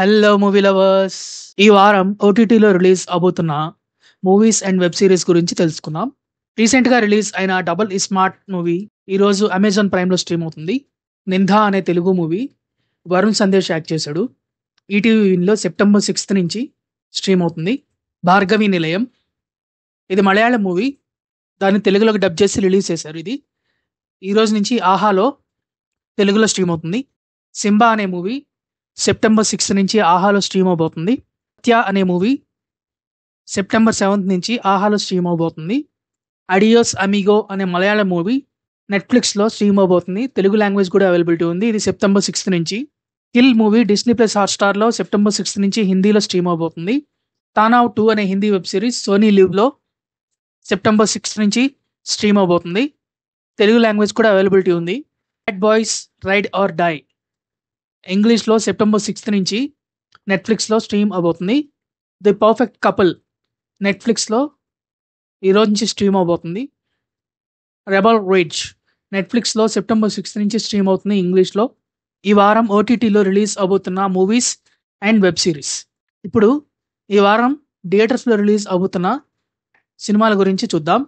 hello movie lovers ఈ వారం ఓటీటీలో రిలీజ్ అవుతున్న మూవీస్ అండ్ వెబ్ సిరీస్ గురించి తెలుసుకుందాం రీసెంట్గా రిలీజ్ అయిన డబుల్ స్మార్ట్ మూవీ ఈరోజు అమెజాన్ ప్రైమ్లో స్ట్రీమ్ అవుతుంది నింధ అనే తెలుగు మూవీ వరుణ్ సందేశ్ యాక్ట్ చేశాడు ఈటీవీలో సెప్టెంబర్ సిక్స్త్ నుంచి స్ట్రీమ్ అవుతుంది భార్గవి నిలయం ఇది మలయాళం మూవీ దాన్ని తెలుగులోకి డబ్ చేసి రిలీజ్ చేశారు ఇది ఈరోజు నుంచి ఆహాలో తెలుగులో స్ట్రీమ్ అవుతుంది సింబా అనే మూవీ సెప్టెంబర్ సిక్స్త్ నుంచి ఆహాలో స్ట్రీమ్ అవబోతుంది సత్య అనే మూవీ సెప్టెంబర్ సెవెంత్ నుంచి ఆహాలో స్ట్రీమ్ అవబోతుంది అడియోస్ అమిగో అనే మలయాళం మూవీ నెట్ఫ్లిక్స్లో స్ట్రీమ్ అవబోతుంది తెలుగు లాంగ్వేజ్ కూడా అవైలబిలిటీ ఉంది ఇది సెప్టెంబర్ సిక్స్త్ నుంచి కిల్ మూవీ డిస్నీ ప్లస్ హాట్స్టార్లో సెప్టెంబర్ సిక్స్త్ నుంచి హిందీలో స్ట్రీమ్ అవబోతుంది తానావ్ టూ అనే హిందీ వెబ్ సిరీస్ సోనీ లివ్లో సెప్టెంబర్ సిక్స్త్ నుంచి స్ట్రీమ్ అవబోతుంది తెలుగు లాంగ్వేజ్ కూడా అవైలబిలిటీ ఉంది Bad Boys Ride or Die ఇంగ్లీష్లో సెప్టెంబర్ సిక్స్త్ నుంచి నెట్ఫ్లిక్స్లో స్ట్రీమ్ అవుతుంది ది పర్ఫెక్ట్ కపుల్ నెట్ఫ్లిక్స్లో ఈరోజు నుంచి స్ట్రీమ్ అవుతుంది రెబల్ రేజ్ నెట్ఫ్లిక్స్లో సెప్టెంబర్ సిక్స్త్ నుంచి స్ట్రీమ్ అవుతుంది ఇంగ్లీష్లో ఈ వారం ఓటీటీలో రిలీజ్ అవుతున్న మూవీస్ అండ్ వెబ్ సిరీస్ ఇప్పుడు ఈ వారం థియేటర్స్లో రిలీజ్ అవుతున్న సినిమాల గురించి చూద్దాం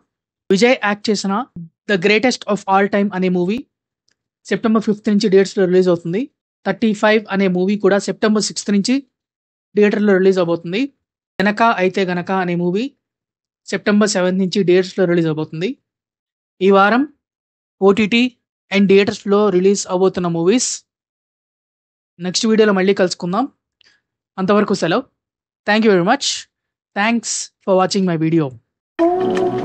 విజయ్ యాక్ట్ చేసిన the greatest of all time అనే మూవీ సెప్టెంబర్ ఫిఫ్త్ నుంచి థియేటర్స్లో రిలీజ్ అవుతుంది థర్టీ ఫైవ్ అనే మూవీ కూడా సెప్టెంబర్ సిక్స్త్ నుంచి థియేటర్లో రిలీజ్ అవబోతుంది వెనక అయితే గనక అనే మూవీ సెప్టెంబర్ సెవెంత్ నుంచి థియేటర్స్లో రిలీజ్ అవబోతుంది ఈ వారం ఓటీటీ అండ్ థియేటర్స్లో రిలీజ్ అవబోతున్న మూవీస్ నెక్స్ట్ వీడియోలో మళ్ళీ కలుసుకుందాం అంతవరకు సెలవు thank you very much thanks for watching my video